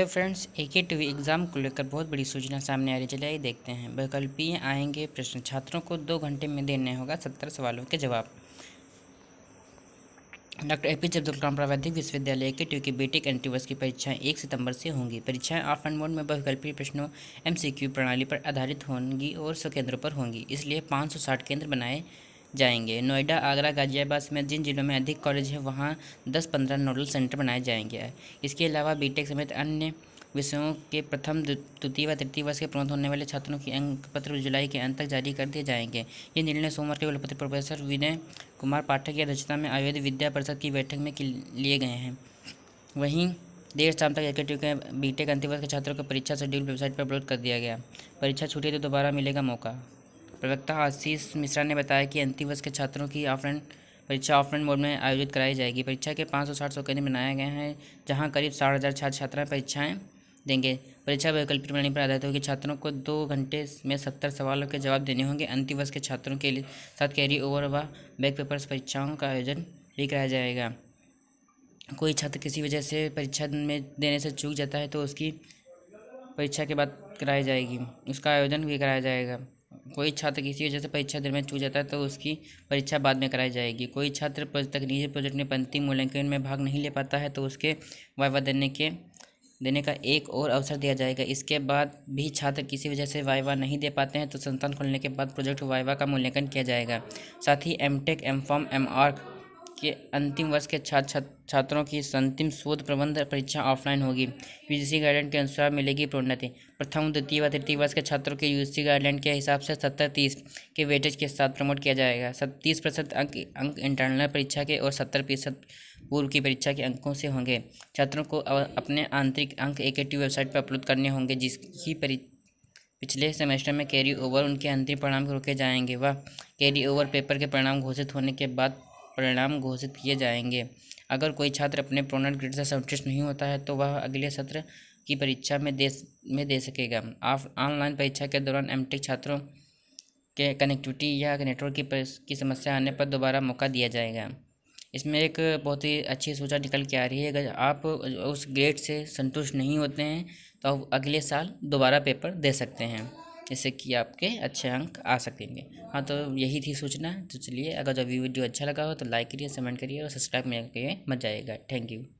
hello friends ए के T exam को लेकर बहुत बड़ी सूचना सामने आ रही है चलिए देखते हैं वैकल्पीय आएंगे प्रश्न छात्रों को दो घंटे में देने होगा सत्तर सवालों के जवाब doctor A P J Abdul Kalam प्रावैधिक विश्वविद्यालय के ट्यू की बेटिक एंड ट्यूवर्स की परीक्षाएं एक सितंबर से होंगी परीक्षाएं ऑफ एंड मोड में बहुविकल्पीय प्रश्नों एमसीक्यू प्रणाली पर आधारित होंगी और सौ केंद्रों पर होंगी इसलिए 560 केंद्र बनाए जाएंगे नोएडा आगरा गाजियाबाद समेत जिन जिलों में अधिक कॉलेज हैं वहाँ दस पंद्रह नोडल सेंटर बनाए जाएंगे इसके अलावा बीटेक समेत अन्य विषयों के प्रथम द्वितीय व तृतीय वर्ष के प्रमुख होने वाले छात्रों के अंक पत्र जुलाई के अंत तक जारी कर दिए जाएंगे ये निर्णय सोमवार के कुलपति प्रोफेसर विनय कुमार पाठक की अध्यक्षता में आयुर्वेद विद्या परिषद की बैठक में लिए गए हैं वहीं देर शाम तक एकेट के बीटेक अंतिम वर्ष के छात्रों को परीक्षा शेड्यूल वेबसाइट पर अपलोड कर दिया गया परीक्षा छूटी तो दोबारा मिलेगा मौका प्रवक्ता आशीष मिश्रा ने बताया कि अंतिम वर्ष के छात्रों की ऑफलाइन परीक्षा ऑफलाइन मोड में आयोजित कराई जाएगी परीक्षा के पाँच सौ साठ सौ केंद्र बनाए गए हैं जहाँ करीब साठ हज़ार छात्र छात्राएँ परीक्षाएँ देंगे परीक्षा वैकल्पिक प्रणाली पर आधारित होगी छात्रों को दो घंटे में सत्तर सवालों के जवाब देने होंगे अंतिम वर्ष के छात्रों के लिए साथ कैरी ओवर व बैक पेपर्स परीक्षाओं का आयोजन भी कराया जाएगा कोई छात्र किसी वजह से परीक्षा में देने से चूक जाता है तो उसकी परीक्षा के बाद कराई जाएगी उसका आयोजन भी कराया जाएगा कोई छात्र किसी वजह से परीक्षा दरमियान छूट जाता है तो उसकी परीक्षा बाद में कराई जाएगी कोई छात्र तकनीकी प्रोजेक्ट में अंतिम मूल्यांकन में भाग नहीं ले पाता है तो उसके वाइवा देने के देने का एक और अवसर दिया जाएगा इसके बाद भी छात्र किसी वजह से वाइवा नहीं दे पाते हैं तो संस्थान खोलने के बाद प्रोजेक्ट वाइवा का मूल्यांकन किया जाएगा साथ ही M Tech M Pharm M Arch के अंतिम वर्ष के छात्र छात्रों की अंतिम शोध प्रबंध परीक्षा ऑफलाइन होगी यूजीसी गाइडलाइन के अनुसार मिलेगी प्रोन्नति प्रथम द्वितीय व तृतीय वर्ष के छात्रों के यूजीसी गाइडलाइन के हिसाब से सत्तर तीस के वेटेज के साथ प्रमोट किया जाएगा सत्तीस प्रतिशत अंक अंक इंटरनल परीक्षा के और सत्तर प्रतिशत पूर्व की परीक्षा के अंकों से होंगे छात्रों को अपने आंतरिक अंक ए वेबसाइट पर अपलोड करने होंगे जिसकी परीक्षा पिछले सेमेस्टर में कैरी ओवर उनके अंतिम परिणाम रोके जाएंगे वह कैरी ओवर पेपर के परिणाम घोषित होने के बाद परिणाम घोषित किए जाएंगे अगर कोई छात्र अपने प्रोनट ग्रेड से संतुष्ट नहीं होता है तो वह अगले सत्र की परीक्षा में दे में दे सकेगा आप ऑनलाइन परीक्षा के दौरान एम e छात्रों के कनेक्टिविटी या नेटवर्क की की समस्या आने पर दोबारा मौका दिया जाएगा इसमें एक बहुत ही अच्छी सूचना निकल के आ रही है अगर आप उस ग्रेड से संतुष्ट नहीं होते हैं तो आप अगले साल दोबारा पेपर दे सकते हैं जिससे कि आपके अच्छे अंक आ सकेंगे हाँ तो यही थी सूचना तो चलिए अगर जो वीडियो अच्छा लगा हो तो लाइक करिए कमेंट करिए और सब्सक्राइब करिए मजा आएगा थैंक यू